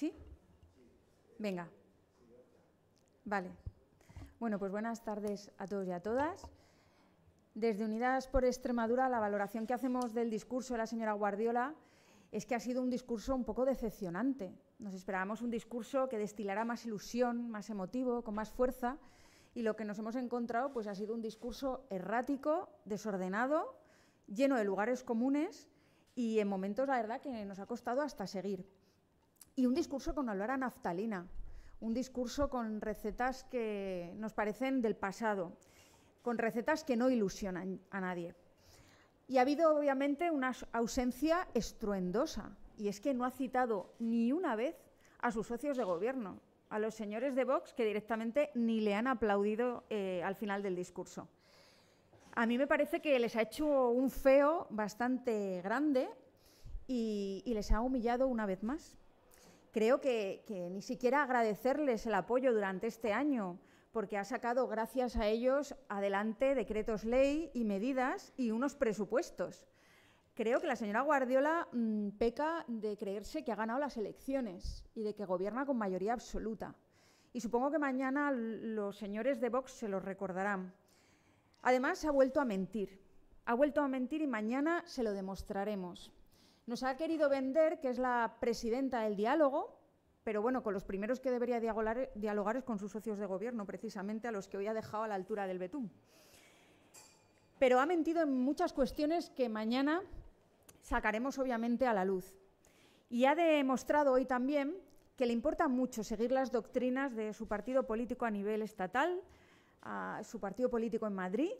¿Sí? Venga. Vale. Bueno, pues buenas tardes a todos y a todas. Desde Unidas por Extremadura, la valoración que hacemos del discurso de la señora Guardiola es que ha sido un discurso un poco decepcionante. Nos esperábamos un discurso que destilara más ilusión, más emotivo, con más fuerza, y lo que nos hemos encontrado pues, ha sido un discurso errático, desordenado, lleno de lugares comunes y en momentos, la verdad, que nos ha costado hasta seguir y un discurso con olor a naftalina, un discurso con recetas que nos parecen del pasado, con recetas que no ilusionan a nadie. Y ha habido obviamente una ausencia estruendosa, y es que no ha citado ni una vez a sus socios de gobierno, a los señores de Vox que directamente ni le han aplaudido eh, al final del discurso. A mí me parece que les ha hecho un feo bastante grande y les ha humillado una vez más creo que, ni siquiera agradecerles el apoyo durante este año, porque ha sacado, gracias a ellos, adelante decretos ley y medidas y unos presupuestos. Creo que la señora Guardiola mm, peca de creerse que ha ganado las elecciones y de que gobierna con mayoría absoluta. Y supongo que mañana los señores de Vox se los recordarán. Además, ha vuelto a mentir. Ha vuelto a mentir y mañana se lo demostraremos. Nos ha querido vender que es la presidenta del diálogo, pero bueno, con los primeros que debería dialogar, es con sus socios de gobierno, precisamente a los que hoy ha dejado a la altura del betún. Pero ha mentido en muchas cuestiones que mañana sacaremos obviamente a la luz. Y ha demostrado hoy también que le importa mucho seguir las doctrinas de su partido político a nivel estatal, su partido político en Madrid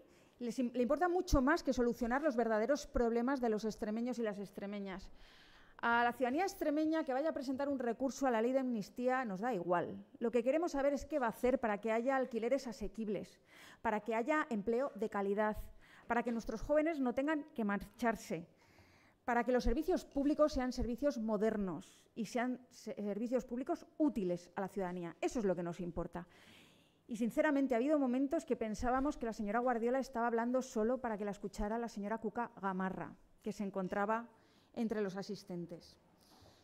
le importa mucho más que solucionar los verdaderos problemas de los extremeños y las extremeñas. A la ciudadanía extremeña que vaya a presentar un recurso a la ley de amnistía nos da igual. Lo que queremos saber es qué va a hacer para que haya alquileres asequibles, para que haya empleo de calidad, para que nuestros jóvenes no tengan que marcharse, para que los servicios públicos sean servicios modernos y sean servicios públicos útiles a la ciudadanía. Eso es lo que nos importa. Y sinceramente ha habido momentos que pensábamos que la señora Guardiola estaba hablando solo para que la escuchara la señora Cuca Gamarra, que se encontraba entre los asistentes.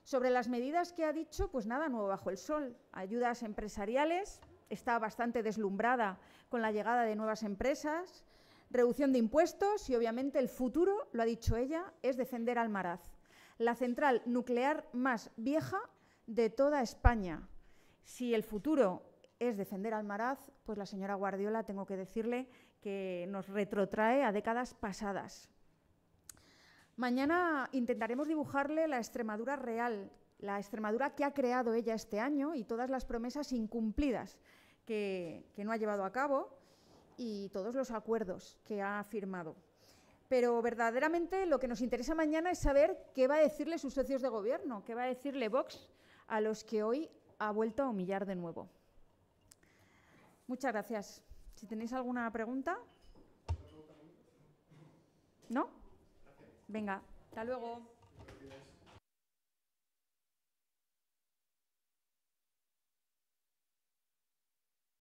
Sobre las medidas que ha dicho, pues nada nuevo bajo el sol. Ayudas empresariales, está bastante deslumbrada con la llegada de nuevas empresas, reducción de impuestos y obviamente el futuro, lo ha dicho ella, es defender Almaraz, la central nuclear más vieja de toda España. Si el futuro es defender Almaraz, pues la señora Guardiola, tengo que decirle, que nos retrotrae a décadas pasadas. Mañana intentaremos dibujarle la Extremadura real, la Extremadura que ha creado ella este año y todas las promesas incumplidas que, que no ha llevado a cabo y todos los acuerdos que ha firmado. Pero verdaderamente lo que nos interesa mañana es saber qué va a decirle sus socios de gobierno, qué va a decirle Vox a los que hoy ha vuelto a humillar de nuevo. Muchas gracias. Si tenéis alguna pregunta. ¿No? Venga, hasta luego.